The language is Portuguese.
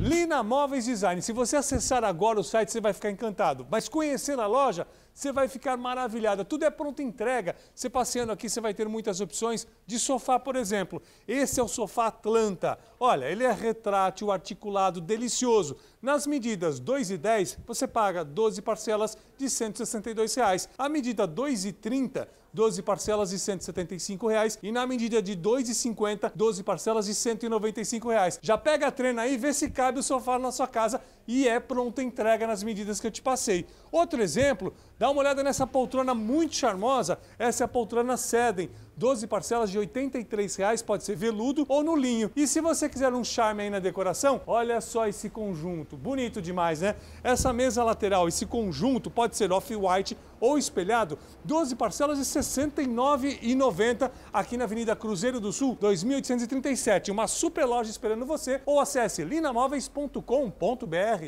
Lina Móveis Design. Se você acessar agora o site, você vai ficar encantado. Mas conhecer a loja, você vai ficar maravilhada. Tudo é pronta entrega. Você passeando aqui, você vai ter muitas opções de sofá, por exemplo. Esse é o sofá Atlanta. Olha, ele é retrátil, articulado, delicioso. Nas medidas 2 e 10, você paga 12 parcelas de R$ 162. Reais. A medida 2 e 30, 12 parcelas de R$ 175 reais, e na medida de 2,50, 12 parcelas de R$ 195 reais. Já pega a trena aí, vê se cai cabe o sofá na sua casa e é pronta entrega nas medidas que eu te passei. Outro exemplo Dá uma olhada nessa poltrona muito charmosa. Essa é a poltrona Seden. 12 parcelas de R$ 83,00, pode ser veludo ou no linho. E se você quiser um charme aí na decoração, olha só esse conjunto. Bonito demais, né? Essa mesa lateral, esse conjunto, pode ser off-white ou espelhado. 12 parcelas de R$ 69,90 aqui na Avenida Cruzeiro do Sul, 2837. Uma super loja esperando você ou acesse linamóveis.com.br.